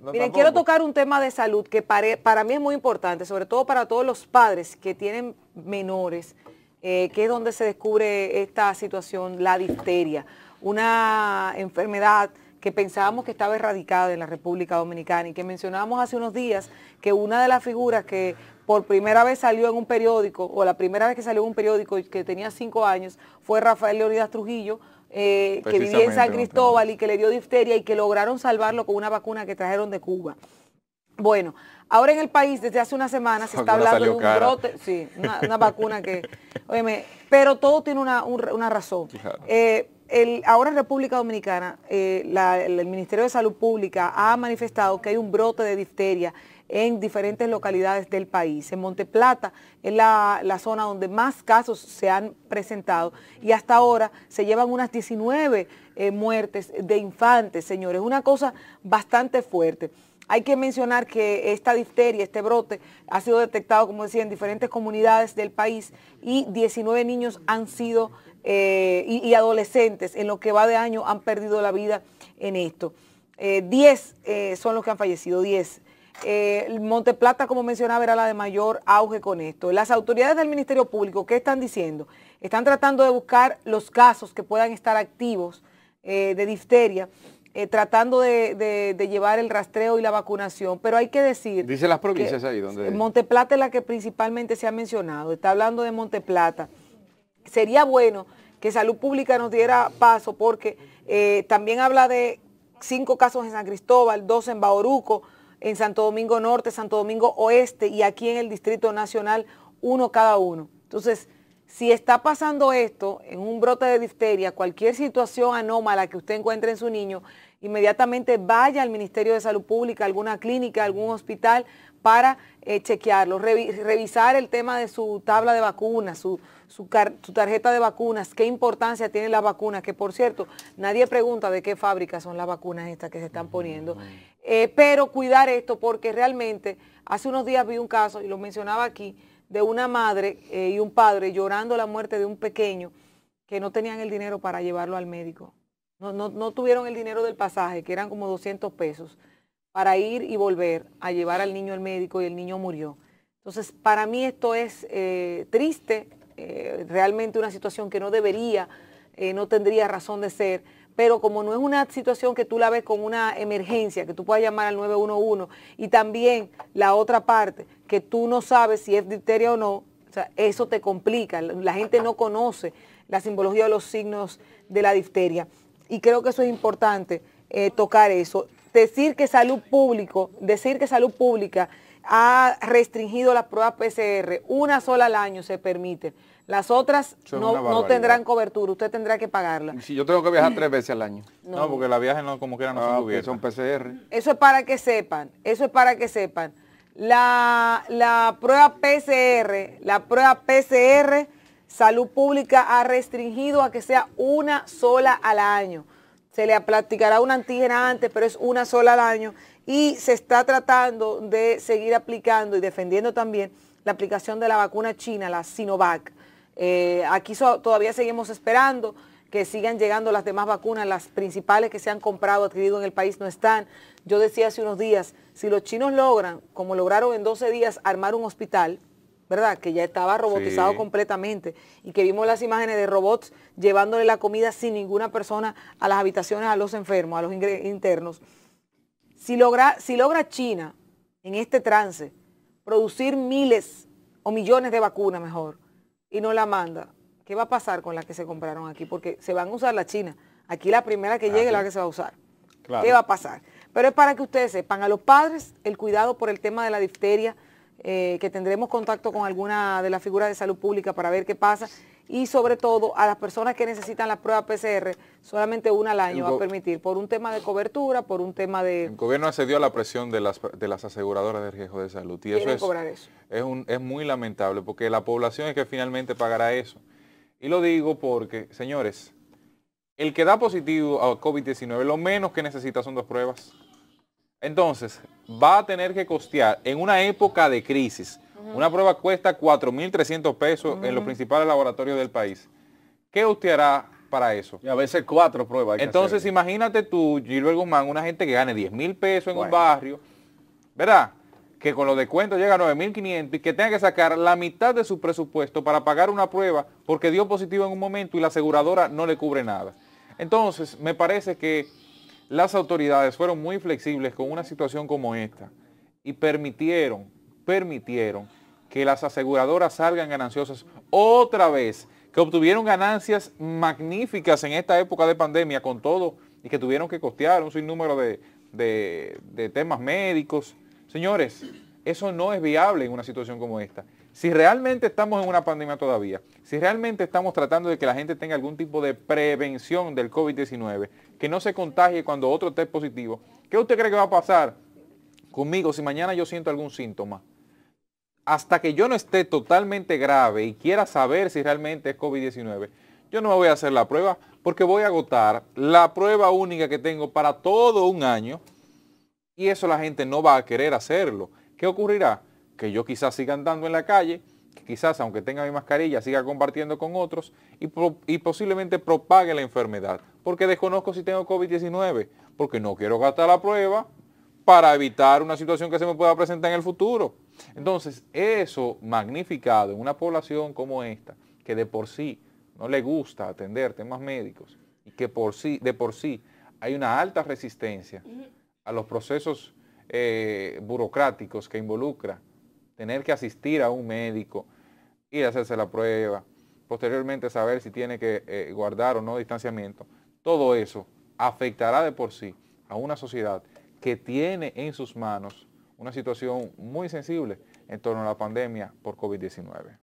Miren, quiero tocar un tema de salud que para, mí es muy importante, sobre todo para todos los padres que tienen menores, eh, que es donde se descubre esta situación, la difteria, una enfermedad que pensábamos que estaba erradicada en la República Dominicana y que mencionábamos hace unos días que una de las figuras que por primera vez salió en un periódico, o la primera vez que salió en un periódico que tenía cinco años, fue Rafael Leoridas Trujillo, eh, que vivía en San Cristóbal y que le dio difteria y que lograron salvarlo con una vacuna que trajeron de Cuba. Bueno, ahora en el país desde hace una semana se está hablando de un brote, sí, una, vacuna que, pero todo tiene una, razón. Eh, ahora en República Dominicana, eh, el Ministerio de Salud Pública ha manifestado que hay un brote de difteria en diferentes localidades del país. En Monteplata es la, la, zona donde más casos se han presentado y hasta ahora se llevan unas 19 eh, muertes de infantes, señores. Una cosa bastante fuerte. Hay que mencionar que esta difteria, este brote, ha sido detectado, como decía, en diferentes comunidades del país y 19 niños han sido, eh, y, adolescentes, en lo que va de año, han perdido la vida en esto. 10 eh, son los que han fallecido, 10. Eh, Monteplata, como mencionaba, era la de mayor auge con esto. Las autoridades del Ministerio Público, ¿qué están diciendo? Están tratando de buscar los casos que puedan estar activos eh, de difteria, eh, tratando de, llevar el rastreo y la vacunación, pero hay que decir... Dice las provincias ahí donde... Monteplata es la que principalmente se ha mencionado, está hablando de Monteplata. Sería bueno que Salud Pública nos diera paso porque eh, también habla de cinco casos en San Cristóbal, dos en Bauruco, en Santo Domingo Norte, Santo Domingo Oeste y aquí en el Distrito Nacional, uno cada uno. Entonces, si está pasando esto en un brote de difteria, cualquier situación anómala que usted encuentre en su niño, inmediatamente vaya al Ministerio de Salud Pública, alguna clínica, algún hospital para eh, chequearlo, revisar el tema de su tabla de vacunas, su, su, tarjeta de vacunas, qué importancia tiene la vacuna, que por cierto, nadie pregunta de qué fábrica son las vacunas estas que se están poniendo. Eh, pero cuidar esto porque realmente hace unos días vi un caso, y lo mencionaba aquí, de una madre eh, y un padre llorando la muerte de un pequeño que no tenían el dinero para llevarlo al médico. No, tuvieron el dinero del pasaje, que eran como 200 pesos, para ir y volver a llevar al niño al médico y el niño murió. Entonces, para mí esto es eh, triste, eh, realmente una situación que no debería, eh, no tendría razón de ser, pero como no es una situación que tú la ves con una emergencia, que tú puedas llamar al 911, y también la otra parte, que tú no sabes si es difteria o no, eso te complica, la gente no conoce la simbología de los signos de la difteria. Y creo que eso es importante, eh, tocar eso. Decir que salud público, decir que salud pública ha restringido las pruebas PCR. Una sola al año se permite. Las otras no, tendrán cobertura, usted tendrá que pagarla. Si yo tengo que viajar mm. tres veces al año. No, porque la viaje no, como quiera no son ah, PCR. Eso es para que sepan, eso es para que sepan. La, la prueba PCR, la prueba PCR, Salud Pública ha restringido a que sea una sola al año se le aplicará una antígena antes, pero es una sola al año, y se está tratando de seguir aplicando y defendiendo también la aplicación de la vacuna china, la Sinovac. Eh, aquí todavía seguimos esperando que sigan llegando las demás vacunas, las principales que se han comprado, adquirido en el país no están. Yo decía hace unos días, si los chinos logran, como lograron en 12 días, armar un hospital, ¿verdad? Que ya estaba robotizado completamente y que vimos las imágenes de robots llevándole la comida sin ninguna persona a las habitaciones a los enfermos, a los internos. Si logra, si logra China en este trance producir miles o millones de vacunas mejor y no la manda, ¿qué va a pasar con las que se compraron aquí? Porque se van a usar la China. Aquí la primera que ah, llegue es la que se va a usar. ¿Qué va a pasar? Pero es para que ustedes sepan, a los padres el cuidado por el tema de la difteria, eh, que tendremos contacto con alguna de las figuras de salud pública para ver qué pasa y sobre todo a las personas que necesitan las pruebas PCR, solamente una al año va a permitir, por un tema de cobertura, por un tema de... El gobierno accedió a la presión de las, aseguradoras de riesgo de salud y eso, es, es muy lamentable porque la población es que finalmente pagará eso. Y lo digo porque, señores, el que da positivo a COVID-19 lo menos que necesita son dos pruebas. Entonces, va a tener que costear en una época de crisis. Una prueba cuesta 4.300 pesos en los principales laboratorios del país. ¿Qué usted hará para eso? Y a veces cuatro pruebas. Entonces, imagínate tú, Gilbert Guzmán, una gente que gane 10.000 pesos en un barrio, ¿verdad? Que con los descuentos llega a 9.500 y que tenga que sacar la mitad de su presupuesto para pagar una prueba porque dio positivo en un momento y la aseguradora no le cubre nada. Entonces, me parece que las autoridades fueron muy flexibles con una situación como esta y permitieron, permitieron que las aseguradoras salgan gananciosas otra vez, que obtuvieron ganancias magníficas en esta época de pandemia con todo y que tuvieron que costear un sinnúmero de, de temas médicos. Señores, eso no es viable en una situación como esta. Si realmente estamos en una pandemia todavía, si realmente estamos tratando de que la gente tenga algún tipo de prevención del COVID-19, que no se contagie cuando otro esté positivo, ¿qué usted cree que va a pasar conmigo si mañana yo siento algún síntoma? Hasta que yo no esté totalmente grave y quiera saber si realmente es COVID-19, yo no me voy a hacer la prueba porque voy a agotar la prueba única que tengo para todo un año y eso la gente no va a querer hacerlo. ¿Qué ocurrirá? Que yo quizás siga andando en la calle, que quizás aunque tenga mi mascarilla siga compartiendo con otros y, posiblemente propague la enfermedad, porque desconozco si tengo COVID-19, porque no quiero gastar la prueba para evitar una situación que se me pueda presentar en el futuro. Entonces, eso magnificado en una población como esta, que de por sí no le gusta atender temas médicos y que por sí, de por sí hay una alta resistencia a los procesos eh, burocráticos que involucra tener que asistir a un médico, ir a hacerse la prueba, posteriormente saber si tiene que eh, guardar o no distanciamiento, todo eso afectará de por sí a una sociedad que tiene en sus manos una situación muy sensible en torno a la pandemia por COVID-19.